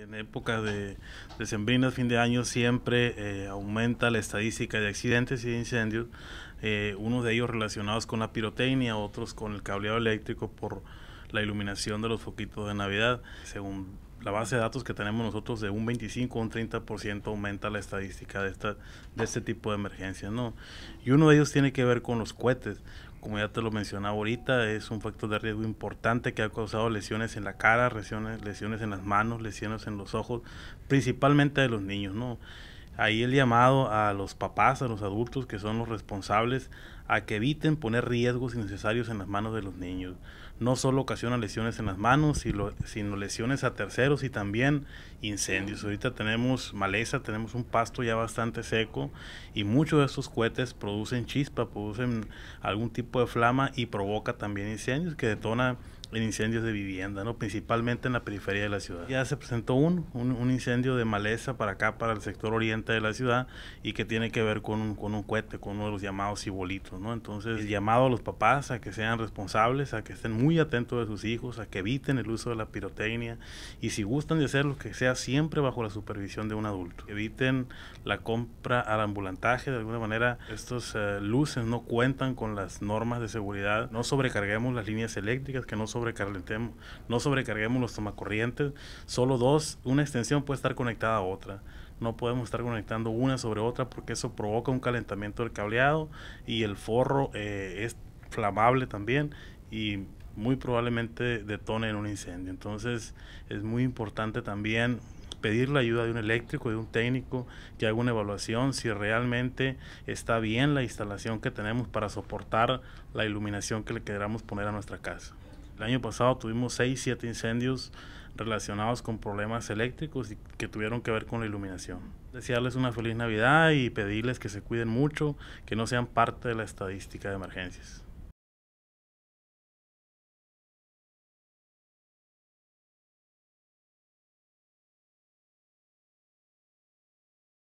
En época de decembrinas, fin de año, siempre eh, aumenta la estadística de accidentes y incendios, eh, unos de ellos relacionados con la pirotecnia, otros con el cableado eléctrico por la iluminación de los foquitos de Navidad. Según la base de datos que tenemos nosotros, de un 25 a un 30% aumenta la estadística de, esta, de este tipo de emergencias. ¿no? Y uno de ellos tiene que ver con los cohetes como ya te lo mencionaba ahorita, es un factor de riesgo importante que ha causado lesiones en la cara, lesiones, lesiones en las manos, lesiones en los ojos, principalmente de los niños, ¿no? Ahí el llamado a los papás, a los adultos que son los responsables, a que eviten poner riesgos innecesarios en las manos de los niños. No solo ocasiona lesiones en las manos, sino lesiones a terceros y también incendios. Ahorita tenemos maleza, tenemos un pasto ya bastante seco y muchos de estos cohetes producen chispa, producen algún tipo de flama y provoca también incendios que detona en incendios de vivienda, ¿no? principalmente en la periferia de la ciudad. Ya se presentó un, un, incendio de maleza para acá, para el sector oriente de la ciudad, y que tiene que ver con con un cohete, con uno de los llamados cibolitos. ¿no? Entonces, llamado a los papás a que sean responsables, a que estén muy atentos a sus hijos, a que eviten el uso de la pirotecnia y si gustan de hacerlo, que sea siempre bajo la supervisión de un adulto. Eviten la compra al ambulantaje, de alguna manera, estos eh, luces no cuentan con las normas de seguridad. No sobrecarguemos las líneas eléctricas, que no sobrecarguemos, no sobrecarguemos los tomacorrientes. Solo dos, una extensión puede estar conectada a otra no podemos estar conectando una sobre otra porque eso provoca un calentamiento del cableado y el forro eh, es flamable también y muy probablemente detone en un incendio. Entonces es muy importante también pedir la ayuda de un eléctrico, de un técnico que haga una evaluación si realmente está bien la instalación que tenemos para soportar la iluminación que le queramos poner a nuestra casa. El año pasado tuvimos 6, 7 incendios relacionados con problemas eléctricos y que tuvieron que ver con la iluminación. Desearles una feliz Navidad y pedirles que se cuiden mucho, que no sean parte de la estadística de emergencias.